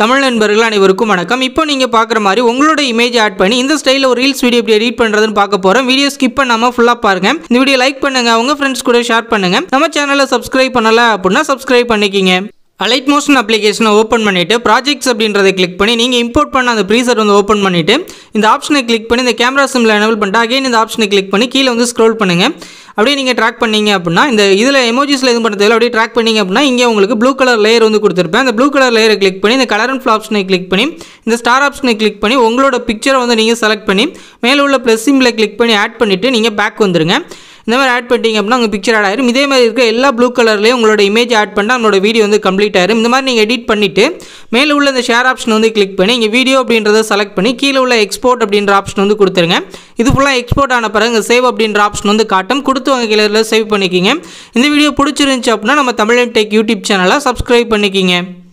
தமிழ் நண்பர்கள் அனைவருக்கும் வணக்கம் இப்போ நீங்கள் பார்க்குற மாதிரி உங்களோட இமேஜ் ஆட் பண்ணி இந்த ஸ்டைலில் ஒரு ரீல்ஸ் வீடியோ எப்படி எடிட் பண்ணுறதுன்னு பார்க்க போகிறோம் வீடியோ ஸ்கிப் பண்ணாமல் ஃபுல்லாக பாருங்க இந்த வீடியோ லைக் பண்ணுங்க அவங்க ஃப்ரெண்ட்ஸ் கூட ஷேர் பண்ணுங்க நம்ம சேனலை சப்ஸ்கிரைப் பண்ணல அப்படின்னா சப்ஸ்கிரைப் பண்ணிக்கிங்க அலைட் மோஷன் அப்ளிகேஷனை ஓப்பன் பண்ணிவிட்டு ப்ராஜெக்ட்ஸ் அப்படின்றத கிளிக் பண்ணி நீங்கள் இம்போர்ட் பண்ண அந்த ப்ரீசர் வந்து ஓப்பன் பண்ணிவிட்டு இந்த ஆப்ஷனை கிளிக் பண்ணி இந்த கேமரா சிம்மில் எனபிள் பண்ணிட்டு அகைன் இந்த ஆப்ஷனை கிளிக் பண்ணி கீழே வந்து ஸ்க்ரோல் பண்ணுங்கள் அப்படியே நீங்கள் ட்ராக் பண்ணிங்க அப்படின்னா இந்த இதில் எமோஜிஸில் இது பண்ணுறதுல அப்படியே ட்ராக் பண்ணிங்க அப்படின்னா இங்கே உங்களுக்கு ப்ளூ கலர் லேயர் வந்து கொடுத்துருப்பேன் அந்த ப்ளூ கலர் லேயரை கிளிக் பண்ணி இந்த கலர் அண்ட் ஃபிளாப்ஷனை கிளிக் பண்ணி இந்த ஸ்டார் ஆப்ஷனை கிளிக் பண்ணி உங்களோட பிக்சரை வந்து நீங்கள் செலக்ட் பண்ணி மேலே உள்ள ப்ளஸ் சிம்மில் கிளிக் பண்ணி ஆட் பண்ணிவிட்டு நீங்கள் பேக் வந்துடுங்க இந்த மாதிரி ஆட் பண்ணிட்டீங்க அப்படின்னா உங்கள் பிக்சர் ஆட் ஆயிரும் இதே மாதிரி இருக்கிற எல்லா ப்ளூ கலர்லேயும் உங்களோட இமேஜ் ஆட் பண்ணால் அவங்களோட வீடியோ வந்து கம்ப்ளீட் ஆயிரும் இந்த மாதிரி நீங்கள் எடிட் பண்ணிவிட்டு மேலே உள்ள இந்த ஷேர் ஆப்ஷன் வந்து கிளிக் பண்ணி இங்கே வீடியோ அப்படின்றத செலக்ட் பண்ணி கீழே உள்ள எக்ஸ்போர்ட் அப்படின்ற ஆப்ஷன் வந்து கொடுத்துருங்க இது ஃபுல்லாக எக்ஸ்போர்ட் ஆன பிறகு இங்கே சேவ் அப்படின்ற ஆப்ஷன் வந்து காட்டும் கொடுத்து வாங்க கீழே சேவ் பண்ணிக்கிங்க இந்த வீடியோ பிடிச்சிருந்துச்சு அப்படின்னா நம்ம தமிழன் டெக் யூடியூப் சேனலை சப்ஸ்கிரைப் பண்ணிக்கிங்க